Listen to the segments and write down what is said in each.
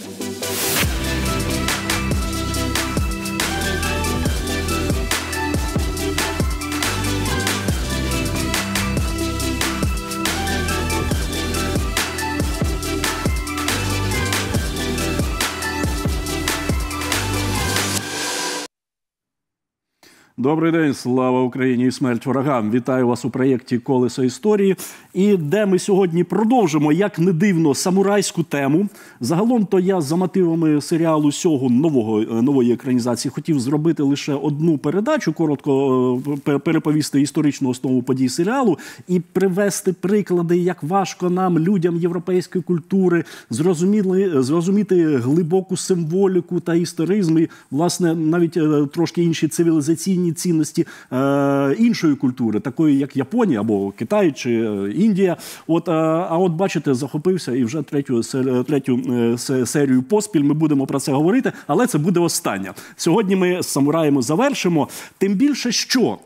Thank you. Добрий день, слава Україні і смерть ворогам. Вітаю вас у проєкті Колесо історії. І де ми сьогодні продовжимо, як не дивно, самурайську тему. Загалом, то я за мотивами серіалу сього нового е, нової екранізації хотів зробити лише одну передачу, коротко е, переповісти історичну основу подій серіалу і привести приклади, як важко нам, людям європейської культури, зрозуміли зрозуміти глибоку символіку та історизм, і, власне навіть е, трошки інші цивілізаційні традиційні цінності е, іншої культури, такої як Японія або Китай чи е, Індія. От е, а от бачите, захопився і вже третю е, третю е, серію поспіль. Ми будемо про це говорити, але це буде остання. Сьогодні ми з самураєм завершимо. Тим більше що.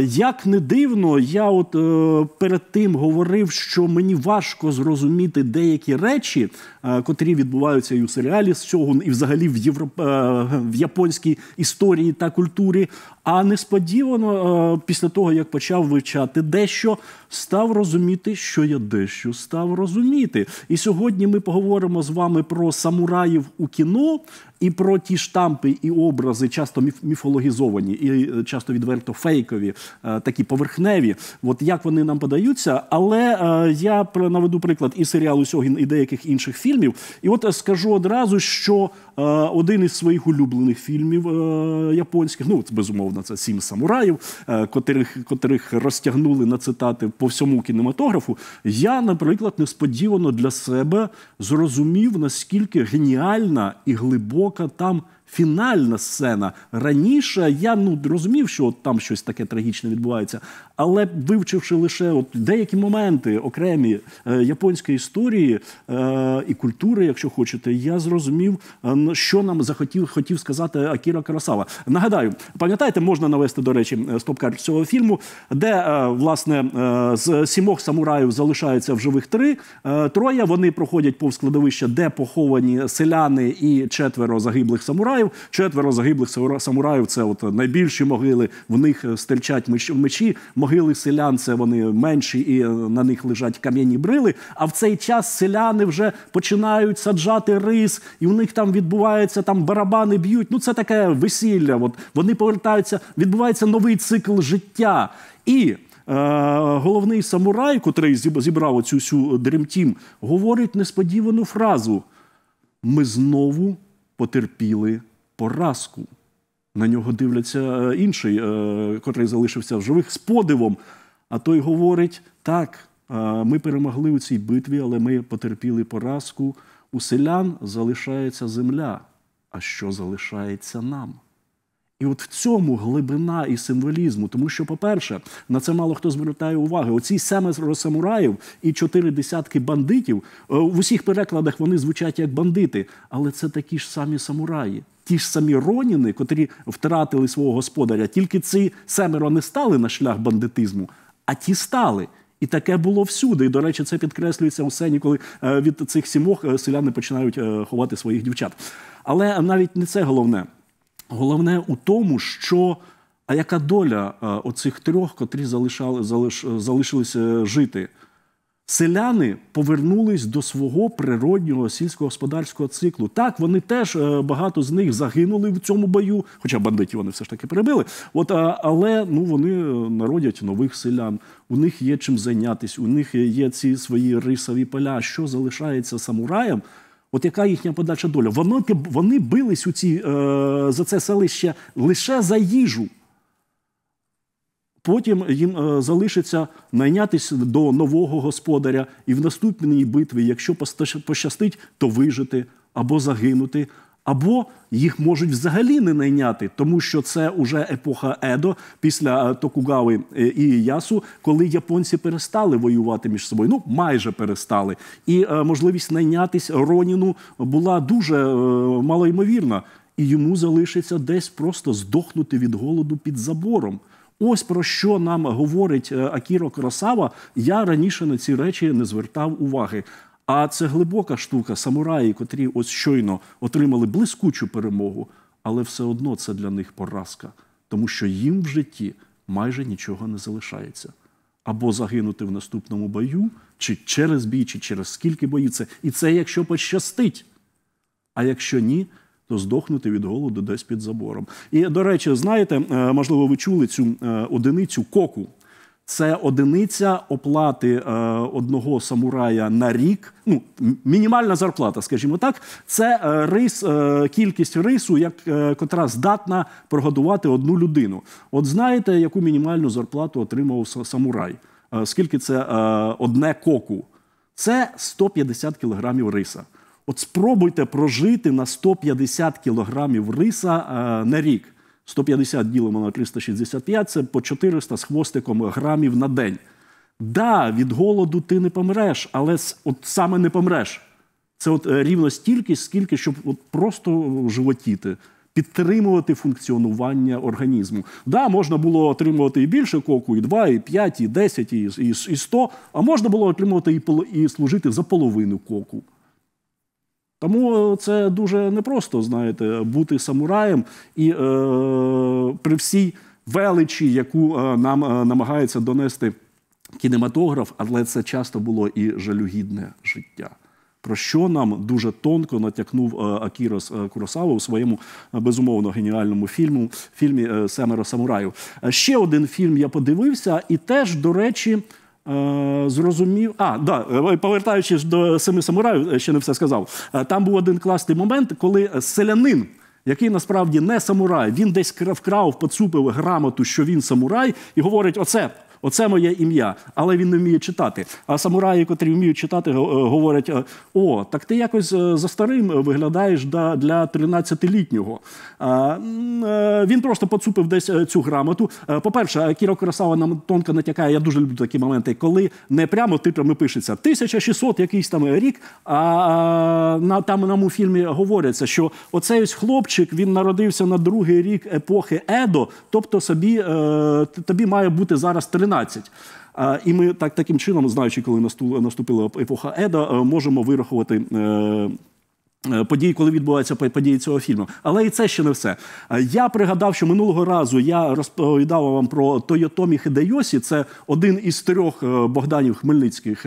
Як не дивно, я от е, перед тим говорив, що мені важко зрозуміти деякі речі, е, котрі відбуваються і у серіалі з цього, і взагалі в європ... е, в японській історії та культурі. А несподівано, е, після того як почав вивчати дещо, став розуміти, що я дещо став розуміти. І сьогодні ми поговоримо з вами про самураїв у кіно, і про ті штампи і образи, часто міфологізовані, і е, часто відверто фейкові, е, такі поверхневі, от як вони нам подаються. Але е, я наведу приклад і серіалу Сьогін, і деяких інших фільмів. І от скажу одразу, що один із своїх улюблених фільмів е, японських. Ну безумовно, це сім самураїв, е, котрих котрих розтягнули на цитати по всьому кінематографу. Я, наприклад, несподівано для себе зрозумів наскільки геніальна і глибока там фінальна сцена. Раніше я ну розумів, що от там щось таке трагічне відбувається, але вивчивши лише от деякі моменти окремі е, японської історії е, і культури, якщо хочете, я зрозумів, е, що нам захотів хотів сказати Акіра Карасава. Нагадаю, пам'ятаєте, можна навести до речі е, стоп-карт цього фільму, де е, власне е, з сімох самураїв залишається в живих три троє. Вони проходять повз складовище, де поховані селяни і четверо загиблих самураїв самураїв. Четверо загиблих самураїв це от найбільші могили. В них е, стельчать мечі. Могили селян це вони менші і е, на них лежать кам'яні брили. А в цей час селяни вже починають саджати рис, і у них там відбувається там барабани б'ють. Ну це таке весілля. От вони повертаються. Відбувається новий цикл життя і. Е, головний самурай, котрий зібрав оцю всю дремтім, говорить несподівану фразу: ми знову потерпіли поразку. На нього дивляться е, інший, е, котрий залишився в живих з подивом. А той говорить: так, е, ми перемогли у цій битві, але ми потерпіли поразку. У селян залишається земля. А що залишається нам? І от в цьому глибина і символізму, тому що, по-перше, на це мало хто звертає увагу: Оці семеро самураїв і чотири десятки бандитів е, в усіх перекладах вони звучать як бандити, але це такі ж самі самураї. Ті ж самі роніни, котрі втратили свого господаря, тільки ці семеро не стали на шлях бандитизму, а ті стали. І таке було всюди. І, до речі, це підкреслюється у сцені, коли е, від цих сімох е, селяни починають ховати своїх дівчат. Але навіть не це головне головне у тому, що а яка доля е, оцих трьох, котрі залишали, залиш, е, залишилися жити? Селяни повернулись до свого природнього сільськогосподарського циклу. Так, вони теж е, багато з них загинули в цьому бою, хоча бандитів вони все ж таки перебили. От але ну вони народять нових селян. У них є чим зайнятися, у них є ці свої рисові поля. Що залишається самураям? От яка їхня подальша доля? Воно, вони бились у ці, е, за це селище лише за їжу. Потім їм е, залишиться найнятися до нового господаря і в наступній битві, якщо пощастить, то вижити або загинути, або їх можуть взагалі не найняти, тому що це уже епоха Едо після е, Токугави е, і Ясу, коли японці перестали воювати між собою. Ну майже перестали. І е, можливість найнятись Роніну була дуже малоймовірна, і йому залишиться десь просто здохнути від голоду під забором. Ось про що нам говорить Акіро Красава. Я раніше на ці речі не звертав уваги. А це глибока штука, самураї, котрі ось щойно отримали блискучу перемогу, але все одно це для них поразка, тому що їм в житті майже нічого не залишається. Або загинути в наступному бою, чи через бій, чи через скільки боїться. І це якщо пощастить. А якщо ні, то здохнути від голоду десь під забором. І, до речі, знаєте, е, можливо, ви чули цю е, одиницю коку. Це одиниця оплати е, одного самурая на рік. Ну, мінімальна зарплата, скажімо так, це е, рис, е, кількість рису, як е, котра здатна прогодувати одну людину. От знаєте, яку мінімальну зарплату отримав самурай? Е, скільки це е, одне коку? Це 150 кілограмів риса. От спробуйте прожити на 150 кілограмів риса на рік. 150 ділимо на 365 це по 400 з хвостиком грамів на день. Да, від голоду ти не помреш, але от саме не помреш. Це от е, рівно стільки, скільки, щоб от просто животіти, підтримувати функціонування організму. Да, можна було отримувати і більше коку, і 2, і 5, і 10, і і, 100, а можна було отримувати і і служити за половину коку. Тому е, це дуже непросто, знаєте, бути самураєм і е, при всій величі, яку е, нам е, намагається донести кінематограф, але це часто було і жалюгідне життя. Про що нам дуже тонко натякнув Акірос Куросава у своєму безумовно геніальному фільму фільмі Семеро Самураїв. Ще один фільм я подивився, і теж, до речі, Е, зрозумів, а да, е, повертаючись до семи самураїв, е, ще не все сказав. Там був один класний момент, коли селянин, який насправді не самурай, він десь вкрав, поцупив грамоту, що він самурай, і говорить: оце Оце моє ім'я, але він не вміє читати. А самураї, котрі вміють читати, е, говорять: е, о, так ти якось е, за старим виглядаєш для 13-літнього. Він просто поцупив десь цю грамоту. По-перше, Кіро Красава нам тонко натякає. Я дуже люблю такі моменти, коли не прямо титрами пишеться 1600 якийсь там рік. А на там нам у фільмі говориться, що оцей ось хлопчик він народився на другий рік епохи Едо, тобто собі тобі має бути зараз 13. 11. Е, і ми так таким чином, знаючи, коли наступила епоха Еда, е, можемо вирахувати е, Е, подій, коли відбуваються події цього фільму. Але і це ще не все. Е, я пригадав, що минулого разу я розповідав вам про Тойотомі Хідейосі. Це один із трьох е, Богданів Хмельницьких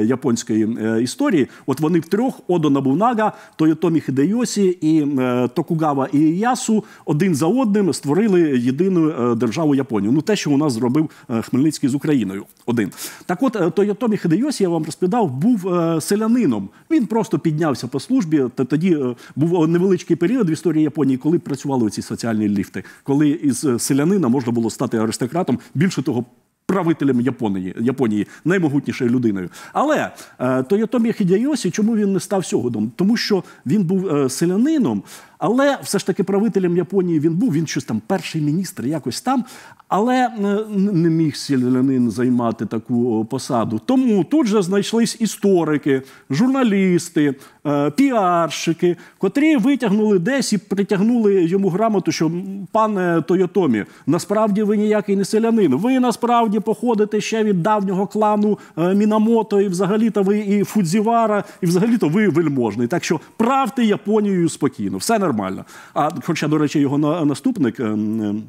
японської історії. От вони в трьох Одо Набунага, Тойотомі Хідейосі і Токугава і Ясу один за одним створили єдину державу Японію. Ну те, що у нас зробив Хмельницький з Україною. Один так, от Тойотомі Хідейосі, я вам розповідав, був селянином. Він просто піднявся по службі. Тобто тоді е, був е, невеличкий період в історії Японії, коли працювали ці соціальні ліфти, коли із е, селянина можна було стати аристократом, більше того. Правителем Японії Японії наймогутнішою людиною, але е, Тойотомі Хідяйосі, чому він не став сьогодом? Тому що він був е, селянином. Але все ж таки правителем Японії він був, він щось там, перший міністр, якось там, але е, не міг селянин займати таку посаду. Тому тут же знайшлись історики, журналісти, е, піарщики, котрі витягнули десь і притягнули йому грамоту, що пане Тойотомі, насправді ви ніякий не селянин. Ви насправді походите ще від давнього клану е, Мінамото, і взагалі-то ви і Фудзівара, і взагалі-то ви вельможний. Так що правте Японію спокійно. Все нормально. А хоча, до речі, його наступник. Ем, ем,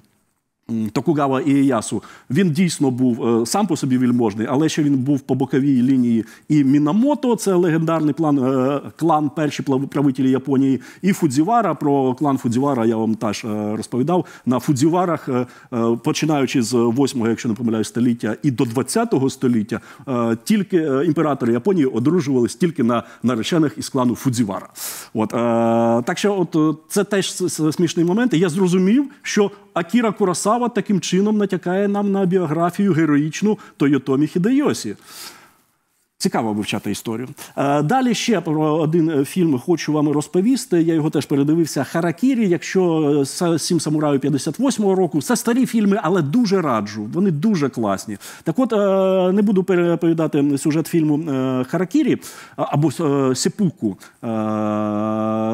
Токугава Ієясу, він дійсно був е, сам по собі вільможний, але ще він був по боковій лінії і Мінамото, це легендарний план, е, клан перші правителі Японії, і Фудзівара. Про клан Фудзівара я вам теж е, розповідав. На Фудзіварах, починаючи з 8-го, якщо не помиляю, століття і до 20-го століття, тільки імператори Японії одружувались тільки на наречених із клану Фудзівара. От так що, от це теж смішний момент. Я зрозумів, що Акіра Курасава таким чином натякає нам на біографію героїчну Тойотомі Хідейосі. Цікаво вивчати історію. Е, далі ще про один е, фільм хочу вам розповісти. Я його теж передивився. Харакірі, якщо е, сім самураю 58-го року, це старі фільми, але дуже раджу. Вони дуже класні. Так, от не буду переповідати сюжет фільму Харакірі або Сіпуку.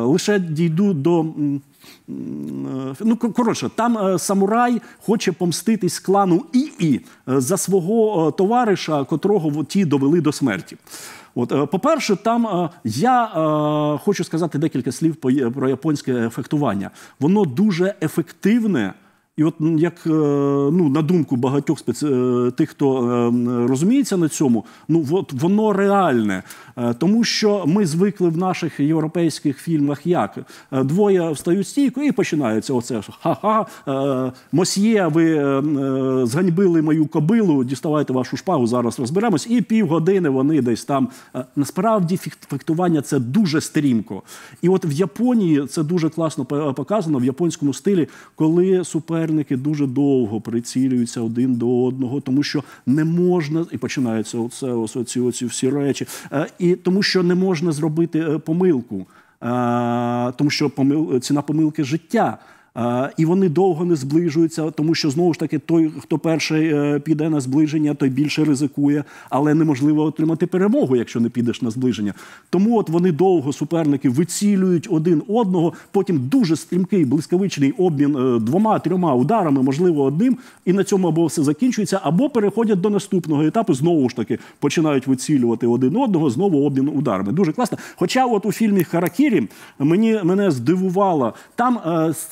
Лише дійду до. Е, ну, коротше, там е, самурай хоче помститись клану ІІ е, за свого товариша, котрого ті довели до смерті. От, по-перше, там я хочу сказати декілька слів про японське ефектування. Воно дуже ефективне. І от як е, ну, на думку багатьох спец... Е, тих, хто е, розуміється на цьому, ну от воно реальне, тому що ми звикли в наших європейських фільмах як двоє встають стійку і починається оце ха-ха, мосьє, ви зганьбили мою кобилу, діставайте вашу шпагу, зараз розберемось. І півгодини вони десь там. Насправді фехтування це дуже стрімко. І от в Японії це дуже класно показано в японському стилі, коли супер гумерники дуже довго прицілюються один до одного, тому що не можна і починаються оце ось оці, оці всі речі, е, і тому, що не можна зробити е, помилку, е, тому що помил ціна помилки життя. І вони довго не зближуються, тому що знову ж таки той, хто перший е, піде на зближення, той більше ризикує, але неможливо отримати перемогу, якщо не підеш на зближення. Тому от вони довго суперники вицілюють один одного. Потім дуже стрімкий блискавичний обмін е, двома-трьома ударами, можливо, одним, і на цьому або все закінчується, або переходять до наступного етапу. Знову ж таки починають вицілювати один одного, знову обмін ударами. Дуже класно. Хоча, от у фільмі Харакірі мені мене здивувало, там.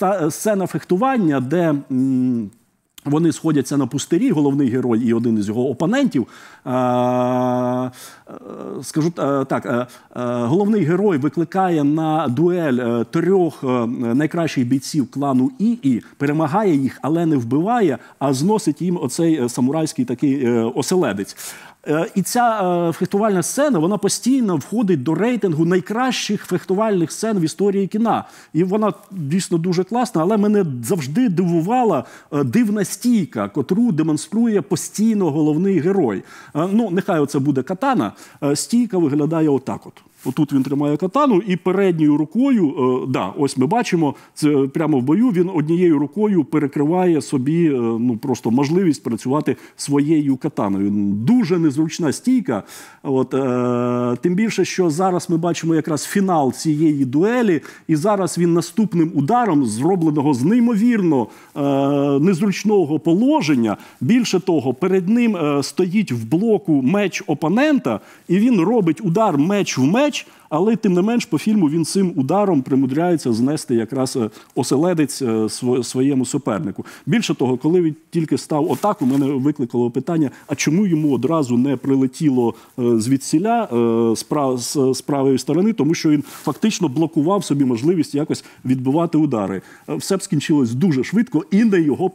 Е, сцена фехтування, де вони сходяться на пустирі, головний герой і один із його опонентів. Е, скажу е, так, е, головний герой викликає на дуель трьох найкращих бійців клану ІІ, перемагає їх, але не вбиває, а зносить їм оцей самурайський такий оселедець. Е, і ця е, фехтувальна сцена вона постійно входить до рейтингу найкращих фехтувальних сцен в історії кіна. І вона дійсно дуже класна, але мене завжди дивувала е, дивна стійка, котру демонструє постійно головний герой. Ну, нехай оце буде катана. Стійка виглядає отак от. Отут він тримає катану, і передньою рукою, е, да, ось ми бачимо, це прямо в бою він однією рукою перекриває собі е, ну, просто можливість працювати своєю катаною. Дуже незручна стійка. От, е, Тим більше, що зараз ми бачимо якраз фінал цієї дуелі, і зараз він наступним ударом, зробленого з неймовірно е, незручного положення. Більше того, перед ним е, стоїть в блоку меч опонента, і він робить удар меч в меч. Але тим не менш, по фільму він цим ударом примудряється знести якраз е, оселедець е, своєму супернику. Більше того, коли він тільки став отак, у мене викликало питання: а чому йому одразу не прилетіло е, звідсіля з правої сторони, тому що він фактично блокував собі можливість якось відбувати удари. Все б скінчилось дуже швидко і не його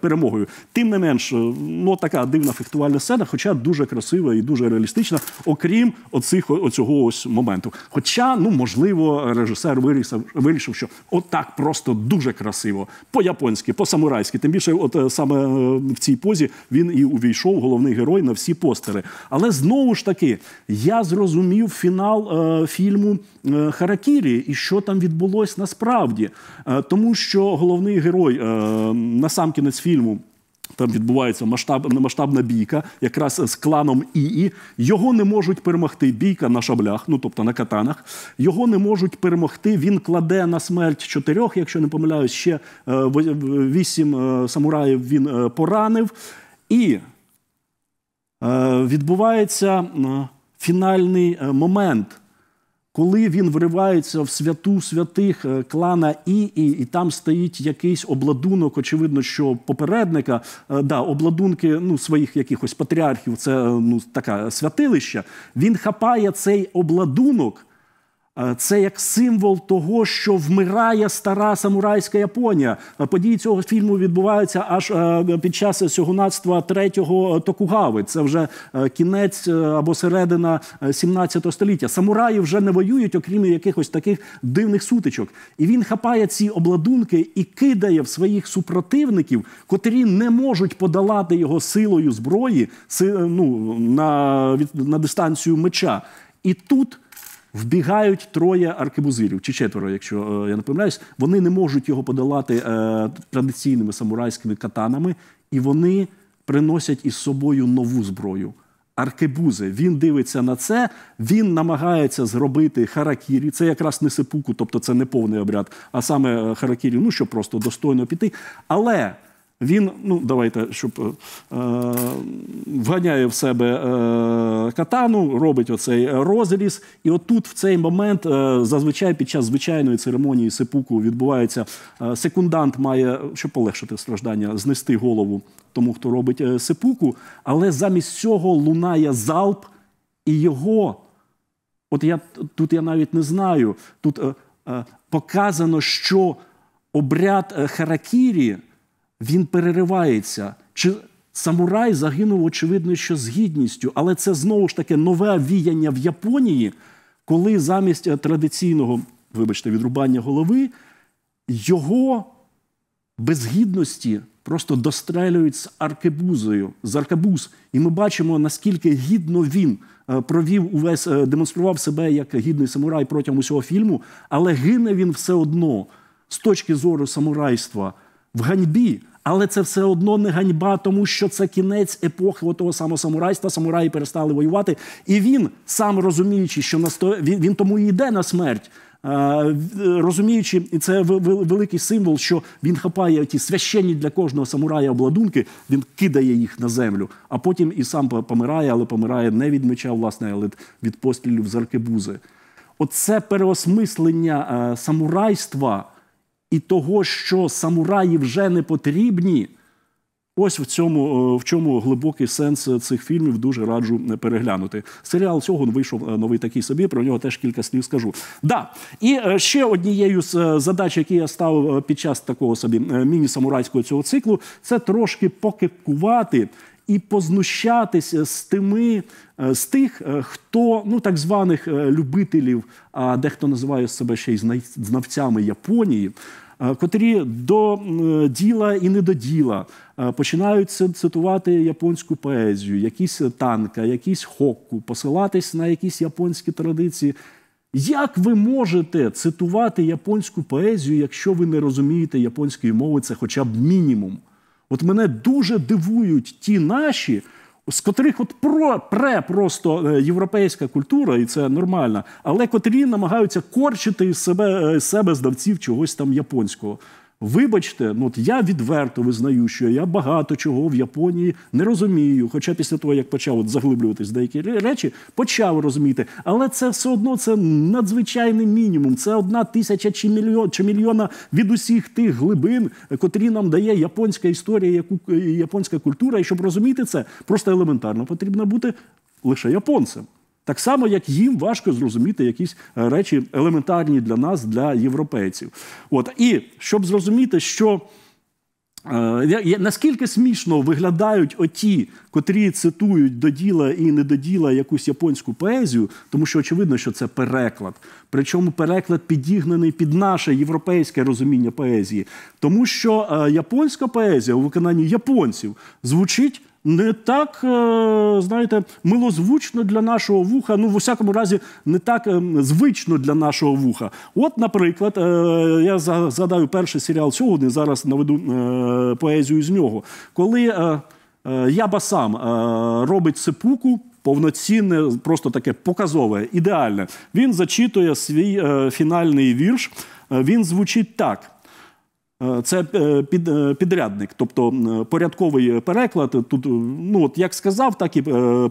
перемогою. Тим не менш, ну така дивна фехтувальна сцена, хоча дуже красива і дуже реалістична, окрім оцих оцього ось моменту. Хоча, ну можливо, режисер вирішив, вирішив, що отак просто дуже красиво, по-японськи, по-самурайськи. Тим більше, от е, саме е, в цій позі він і увійшов головний герой на всі постери. Але знову ж таки, я зрозумів фінал е, фільму е, Харакірі і що там відбулось насправді, е, тому що головний герой е, насамкінець фільму там відбувається масштаб, масштабна бійка, якраз з кланом ІІ. Його не можуть перемогти. Бійка на шаблях, ну тобто на катанах. Його не можуть перемогти. Він кладе на смерть чотирьох, якщо не помиляюсь, ще е, вісім е, самураїв він е, поранив. І відбувається фінальний момент. Коли він вривається в святу святих е, клана Іі, і там стоїть якийсь обладунок, очевидно, що попередника, е, да, обладунки ну, своїх якихось патріархів, це е, ну, така святилище, він хапає цей обладунок Е, це як символ того, що вмирає стара самурайська Японія. Е, події цього фільму відбуваються аж е, під час сьогунатства третього Токугави. Це вже кінець або середина 17 століття. Самураї вже не воюють, окрім якихось таких дивних сутичок. І він хапає ці обладунки і кидає в своїх супротивників, котрі не можуть подолати його силою зброї ну, на, на дистанцію меча. І тут вбігають троє аркебузирів, чи четверо, якщо е, я не помиляюсь, вони не можуть його подолати е, традиційними самурайськими катанами, і вони приносять із собою нову зброю. Аркебузи, він дивиться на це, він намагається зробити харакірі. Це якраз не сипуку, тобто це не повний обряд, а саме е, харакірі, ну що просто достойно піти. Але він, ну давайте, щоб е, е, вганяє в себе е, катану, робить оцей е, розріз. І отут, в цей момент, е, зазвичай під час звичайної церемонії сипуку відбувається е, секундант, має щоб полегшити страждання, знести голову тому, хто робить сипуку. Але замість цього лунає залп і його. От я тут я навіть не знаю. Тут показано, що обряд Харакірі він переривається. Чи самурай загинув, очевидно, що з гідністю, але це знову ж таки нове віяння в Японії, коли замість е, традиційного, вибачте, відрубання голови його безгідності просто дострелюють з аркебузою, з аркебуз. І ми бачимо, наскільки гідно він е, провів увесь, е, демонстрував себе як гідний самурай протягом усього фільму, але гине він все одно з точки зору самурайства в ганьбі. Але це все одно не ганьба, тому що це кінець епохи того самого самурайства. Самураї перестали воювати. І він, сам розуміючи, що на сто... він, він тому і йде на смерть. Е, розуміючи, і це великий символ, що він хапає ті священні для кожного самурая обладунки, він кидає їх на землю, а потім і сам помирає, але помирає не від меча, власне, але від пострілів з аркебузи. Оце переосмислення е, самурайства і того, що самураї вже не потрібні. Ось в цьому е, в чому глибокий сенс цих фільмів дуже раджу е, переглянути. Серіал цього вийшов е, новий такий собі. Про нього теж кілька слів скажу. Да, і ще однією з задач, які я ставив під час такого собі міні-самурайського цього циклу, це трошки покипкувати і познущатися е, з тими, е, з тих, е, хто ну так званих любителів, а дехто називає себе ще й знавцями Японії. Котрі до діла і не до діла починають цитувати японську поезію, якісь танка, якісь хокку, посилатись на якісь японські традиції. Як ви можете цитувати японську поезію, якщо ви не розумієте японської мови, це хоча б мінімум? От мене дуже дивують ті наші, з котрих от про пре просто е, європейська культура, і це нормально, але котрі намагаються корчити із себе е, з себе здавців чогось там японського. Вибачте, ну от я відверто визнаю, що я багато чого в Японії не розумію. Хоча після того, як почав от заглиблюватись деякі речі, почав розуміти. Але це все одно це надзвичайний мінімум. Це одна тисяча чи мільйон чи мільйона від усіх тих глибин, котрі нам дає японська історія, яку японська культура. І щоб розуміти це, просто елементарно потрібно бути лише японцем. Так само, як їм важко зрозуміти якісь е, речі елементарні для нас, для європейців. От і щоб зрозуміти, що е, наскільки смішно виглядають оті, котрі цитують до діла і не до діла якусь японську поезію, тому що очевидно, що це переклад. Причому переклад підігнаний під наше європейське розуміння поезії, тому що е, японська поезія у виконанні японців звучить не так, е, знаєте, милозвучно для нашого вуха. Ну, в усякому разі, не так ем, звично для нашого вуха. От, наприклад, е, я згадаю перший серіал сьогодні. Зараз наведу е, поезію з нього. Коли Яба сам робить сипуку. Повноцінне, просто таке показове, ідеальне. Він зачитує свій фінальний вірш. Він звучить так: Е, це е, е, підрядник, тобто порядковий переклад. Тут ну от як сказав, так і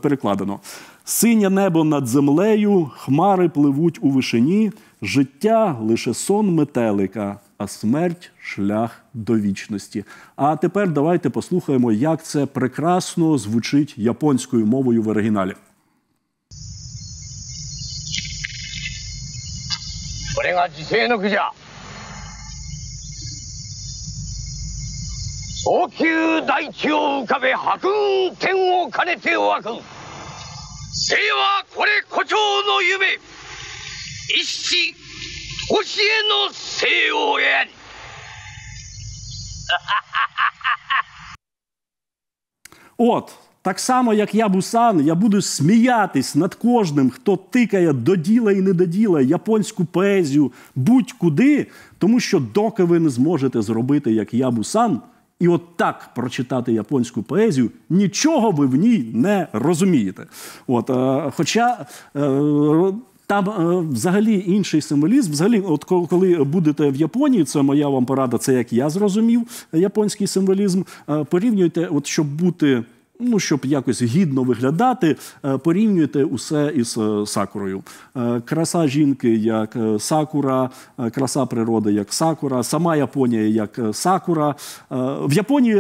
перекладено. Синє небо над землею, хмари пливуть у вишині, життя лише сон метелика, а смерть шлях до вічності. А тепер давайте послухаємо, як це прекрасно звучить японською мовою в оригіналі. これが時世の苦じゃ。早急大地を浮かべ白雲天を兼ねて湧く聖はこれ誇張の夢一子教えの聖王や От, так само, як я бусан, я буду сміятись над кожним, хто тикає до діла і не до діла японську поезію будь-куди, тому що доки ви не зможете зробити, як я бусан. І от так прочитати японську поезію нічого ви в ній не розумієте. От, е, Хоча е, там е, взагалі інший символізм, взагалі, от коли будете в Японії, це моя вам порада, це як я зрозумів японський символізм. Е, порівнюйте, от щоб бути ну, щоб якось гідно виглядати, е, порівнюєте усе із е, сакурою. Е, краса жінки як сакура, краса природи як сакура, сама Японія як сакура. В Японії,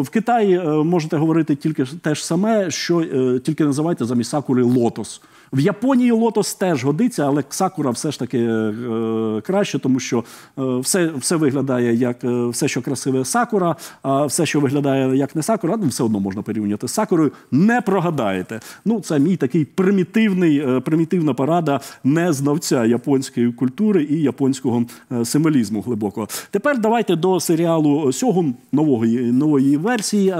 в Китаї можете говорити тільки те ж саме, що тільки називайте замість сакури лотос. В Японії лотос теж годиться, але сакура все ж таки е, е, краще, тому що е, все все виглядає як е, все, що красиве сакура, а все, що виглядає як не сакура, ну, все одно можна порівнювати з сакурою. Не прогадаєте. Ну, це мій такий примітивний, е, примітивна парада незнавця японської культури і японського е, символізму глибокого. Тепер давайте до серіалу Сьогун нової, нової версії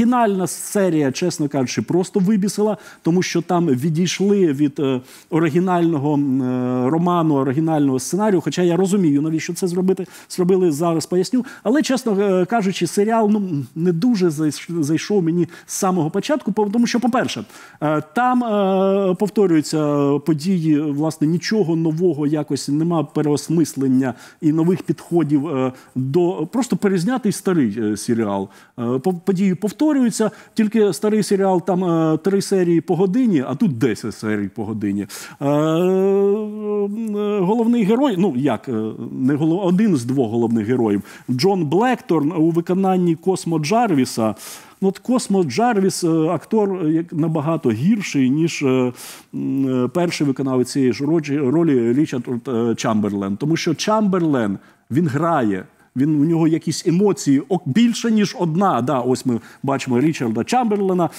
фінальна серія, чесно кажучи, просто вибісила, тому що там відійшли від е, оригінального е, роману, оригінального сценарію. Хоча я розумію, навіщо це зробити зробили зараз, поясню. Але чесно е, кажучи, серіал ну не дуже зайшов мені з самого початку, тому що, по-перше, там повторюються події, власне, нічого нового якось нема переосмислення і нових підходів до просто перезнятий старий серіал. Події повторюються повторюються. Тільки старий серіал там е, три серії по годині, а тут 10 серій по годині. Е, е, головний герой, ну як не голов, один з двох головних героїв Джон Блекторн у виконанні Космо Джарвіса. Ну, от Космо Джарвіс, актор набагато гірший, ніж перший виконавець цієї ж ролі Річард Чамберлен. Тому що Чамберлен він грає він у нього якісь емоції більше ніж одна. Да, ось ми бачимо Річарда Чамберлена. Е,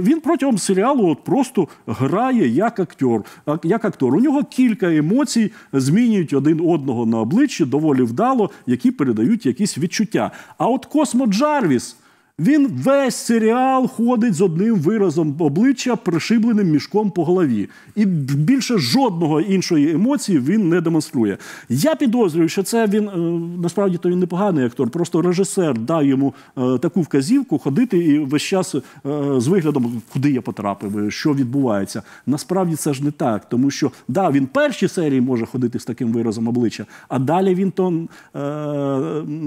Він протягом серіалу от просто грає як актор. Як актор. У нього кілька емоцій змінюють один одного на обличчі доволі вдало, які передають якісь відчуття. А от Космо Джарвіс. Він весь серіал ходить з одним виразом обличчя, пришибленим мішком по голові, і більше жодного іншої емоції він не демонструє. Я підозрюю, що це він е, насправді то він непоганий актор, просто режисер дав йому е, таку вказівку ходити і весь час е, з виглядом, куди я потрапив, що відбувається. Насправді це ж не так, тому що да, він перші серії може ходити з таким виразом обличчя, а далі він то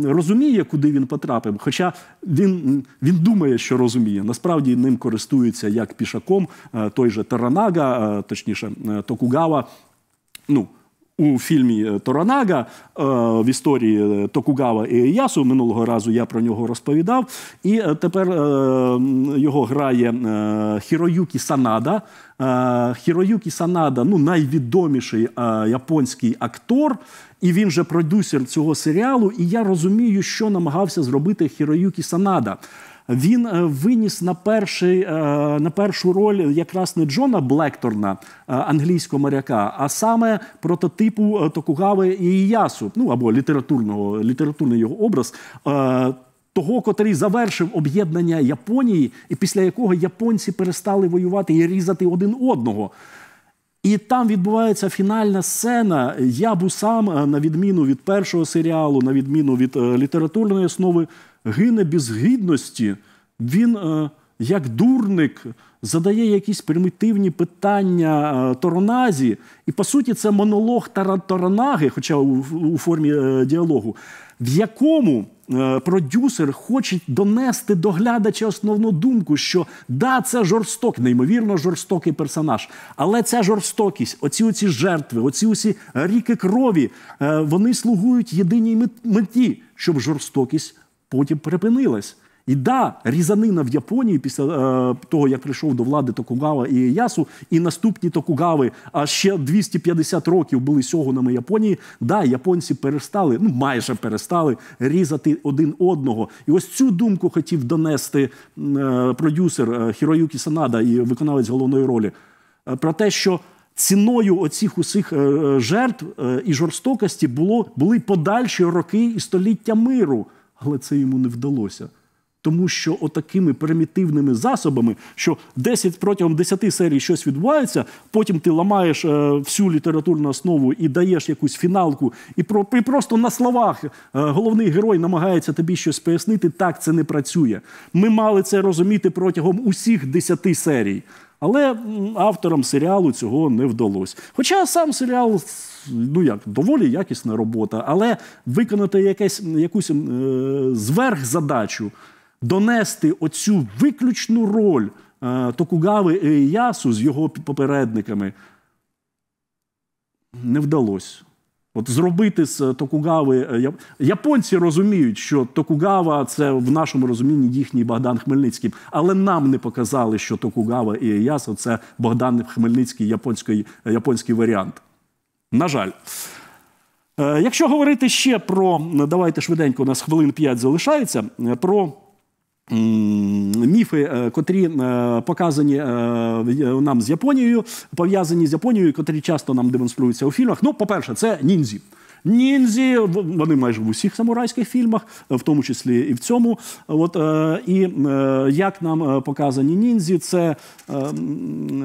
розуміє, куди він потрапив. Хоча він він думає, що розуміє. Насправді ним користується як пішаком е, той же Таранага, е, точніше е, Токугава. Ну, у фільмі е, Торанага е, в історії е, Токугава і Ясу. Минулого разу я про нього розповідав. І тепер його грає Хіроюкі Санада. Хіроюкі Санада ну найвідоміший японський актор, і він же продюсер цього серіалу. І я розумію, що намагався зробити Хіроюкі Санада він е, виніс на перший, е, на першу роль якраз не Джона Блекторна, е, англійського моряка, а саме прототипу Токугави і Іясу, ну або літературного літературний його образ. Того, котрий завершив об'єднання Японії, і після якого японці перестали воювати і різати один одного. І там відбувається фінальна сцена. Я був сам, на відміну від першого серіалу, на відміну від літературної основи, гине без гідності, він е, як дурник задає якісь примітивні питання е, Тороназі. І по суті, це монолог Торонаги, хоча у формі е, діалогу, в якому. Продюсер хоче донести до глядача основну думку, що да, це жорстокий, неймовірно жорстокий персонаж, але ця жорстокість, оці оці жертви, оці усі ріки крові, вони слугують єдиній меті, щоб жорстокість потім припинилась. І да, різанина в Японії після е, того, як прийшов до влади Токугава і Ясу, і наступні Токугави, а ще 250 років були сьогунами Японії. Да, японці перестали, ну майже перестали різати один одного. І ось цю думку хотів донести е, продюсер е, Хіроюкі Санада і виконавець головної ролі е, про те, що. Ціною оцих усіх е, жертв і жорстокості було були подальші роки і століття миру але це йому не вдалося. Тому що отакими примітивними засобами, що 10 протягом 10 серій щось відбувається, потім ти ламаєш е, всю літературну основу і даєш якусь фіналку, і, про, і просто на словах е, головний герой намагається тобі щось пояснити. Так це не працює. Ми мали це розуміти протягом усіх 10 серій. Але авторам серіалу цього не вдалося. Хоча сам серіал ну як доволі якісна робота, але виконати якесь якусь е, зверхзадачу, донести оцю виключну роль е, Токугави Ейясу з його попередниками не вдалося. От зробити з Токугави е, японці розуміють, що Токугава це в нашому розумінні їхній Богдан Хмельницький, але нам не показали, що Токугава і Ясо це Богдан Хмельницький, японський, е, японський варіант. На жаль. Е, якщо говорити ще про давайте швиденько, у нас хвилин 5 залишається. про… Міфи, е, котрі е, показані е, нам з Японією, пов'язані з Японією, котрі часто нам демонструються у фільмах. Ну, по-перше, це ніндзі ніндзі. Вони майже в усіх самурайських фільмах, в тому числі і в цьому. От е, і е, як нам е, показані ніндзі, це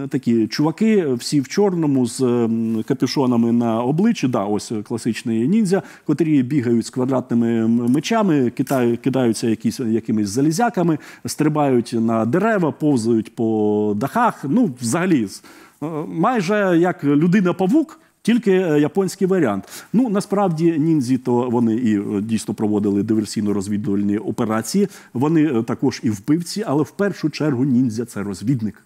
такі чуваки, всі в чорному з капюшонами на обличчі. Да, ось класичний ніндзя, котрі бігають з квадратними мечами, кидаються якісь якимись залізяками, стрибають на дерева, повзають по дахах. Ну, взагалі. Майже як людина-павук, тільки е, японський варіант. Ну насправді ніндзі то вони і е, дійсно проводили диверсійно-розвідувальні операції. Вони е, також і вбивці, але в першу чергу ніндзя це розвідник.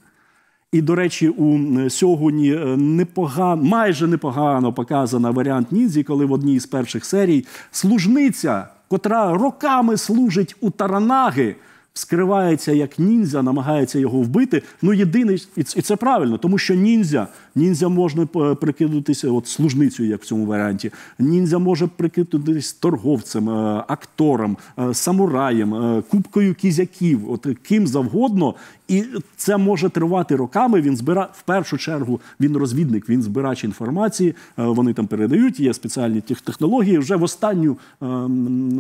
І, до речі, у сьогодні непогано, майже непогано показана варіант ніндзі, коли в одній з перших серій служниця, котра роками служить у таранаги. Скривається як ніндзя, намагається його вбити. Ну, єдиний і це правильно, тому що ніндзя ніндзя можна е, прикинутися от служницею, як в цьому варіанті. Ніндзя може прикинутись торговцем, е, актором, е, самураєм, кубкою кізяків, от ким завгодно. І це може тривати роками. Він збира в першу чергу. Він розвідник, він збирач інформації. Вони там передають. Є спеціальні технології. Вже в останню ем,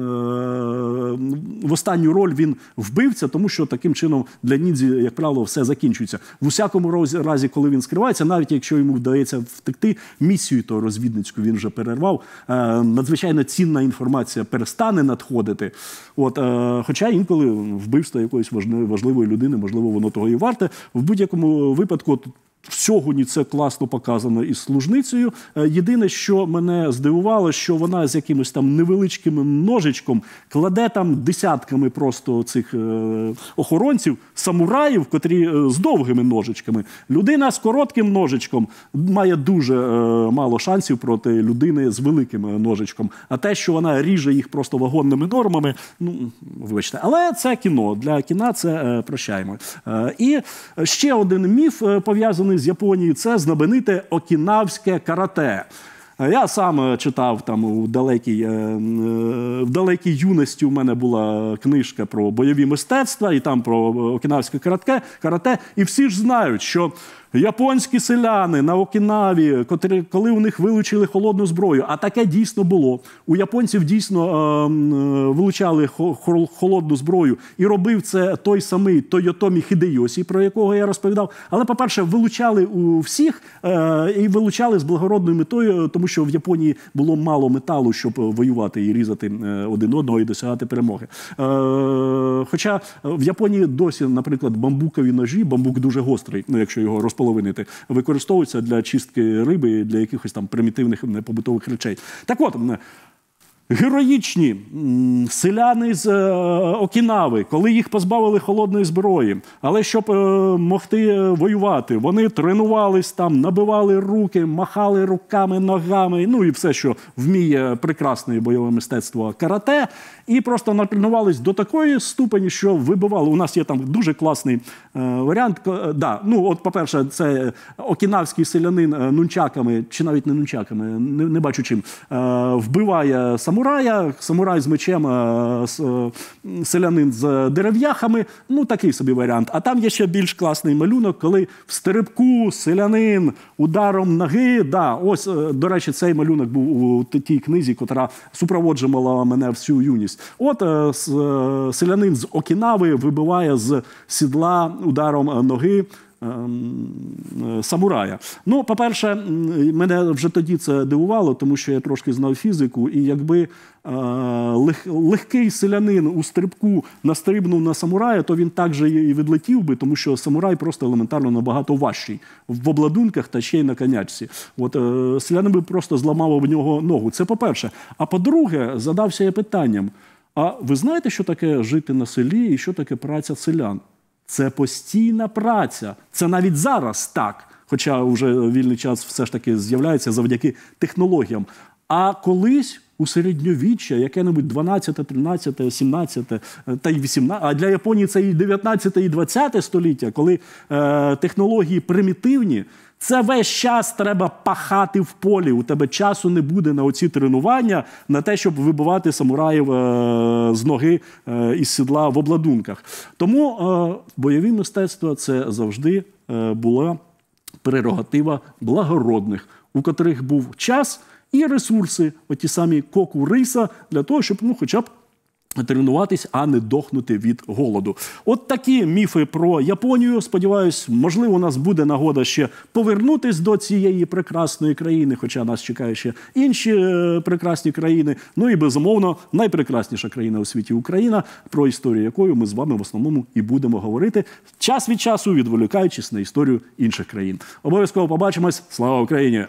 в останню роль він вбив вбивця, тому що таким чином для нідзі, як правило, все закінчується. В усякому разі, коли він скривається, навіть якщо йому вдається втекти, місію того розвідницьку він вже перервав. Е, надзвичайно цінна інформація перестане надходити. От, е, Хоча інколи вбивство якоїсь важливої людини, можливо, воно того і варте. В будь-якому випадку сьогодні це класно показано із служницею. Е, єдине, що мене здивувало, що вона з якимось там невеличким ножичком кладе там десятками просто цих е, охоронців, самураїв, котрі е, з довгими ножичками. Людина з коротким ножичком має дуже мало шансів проти людини з великим ножичком. А те, що вона ріже їх просто вагонними нормами, ну вибачте, але це кіно для кіна це прощаємо. І ще один міф пов'язаний пов'язаний з Японією. Це знамените окінавське карате. Е, я сам е, читав там у далекій е, в далекій юності. У мене була книжка про бойові мистецтва і там про окінавське карате. карате. І всі ж знають, що японські селяни на Окінаві, коли у них вилучили холодну зброю, а таке дійсно було. У японців дійсно е, е, вилучали холодну зброю, і робив це той самий Тойотомі Хідейосі, про якого я розповідав. Але, по-перше, вилучали у всіх е, і вилучали з благородною метою, тому що в Японії було мало металу, щоб воювати і різати один одного і досягати перемоги. Хоча в Японії досі, наприклад, бамбукові ножі, бамбук дуже гострий, ну, якщо його розпалити, половинити, використовуються для чистки риби, для якихось там примітивних е, побутових речей. Так от Героїчні селяни з е, Окінави, коли їх позбавили холодної зброї, але щоб е, могти е, воювати, вони тренувались там, набивали руки, махали руками, ногами, ну і все, що вміє прекрасне бойове мистецтво карате, і просто натренувались до такої ступені, що вибивали. У нас є там дуже класний варіант. Да, ну от, по-перше, це окінавський селянин нунчаками, чи навіть не нунчаками, не, не бачу чим, вбиває сам самурая, самурай з мечем, е, е, селянин з дерев'яхами. Ну, такий собі варіант. А там є ще більш класний малюнок, коли в стеребку селянин ударом ноги. Да, Ось, е, до речі, цей малюнок був у тій книзі, яка супроводжувала мене всю юність. От селянин з Окінави вибиває з сідла ударом ноги Ем, е, самурая. Ну, по-перше, мене вже тоді це дивувало, тому що я трошки знав фізику, і якби е, легкий селянин у стрибку настрибнув на самурая, то він так же і відлетів би, тому що самурай просто елементарно набагато важчий в обладунках та ще й на конячці. От е, селянин би просто зламав в нього ногу. Це по-перше. А по-друге, задався я питанням: а ви знаєте, що таке жити на селі і що таке праця селян? Це постійна праця. Це навіть зараз так. Хоча вже вільний час все ж таки з'являється завдяки технологіям. А колись у середньовіччя, яке-небудь 12, 13, 17 та й 18, а для Японії це і 19, і 20 століття, коли е, технології примітивні, це весь час треба пахати в полі. У тебе часу не буде на оці тренування, на те, щоб вибивати самураїв е, з ноги е, із сідла в обладунках. Тому е, бойові мистецтва це завжди була прерогатива благородних, у котрих був час і ресурси, оті самі коку риса, для того, щоб ну, хоча б. Тренуватись, а не дохнути від голоду. От такі міфи про Японію. Сподіваюсь, можливо, у нас буде нагода ще повернутись до цієї прекрасної країни, хоча нас чекають ще інші е, прекрасні країни. Ну і безумовно, найпрекрасніша країна у світі Україна, про історію якої ми з вами в основному і будемо говорити час від часу, відволікаючись на історію інших країн. Обов'язково побачимось. Слава Україні!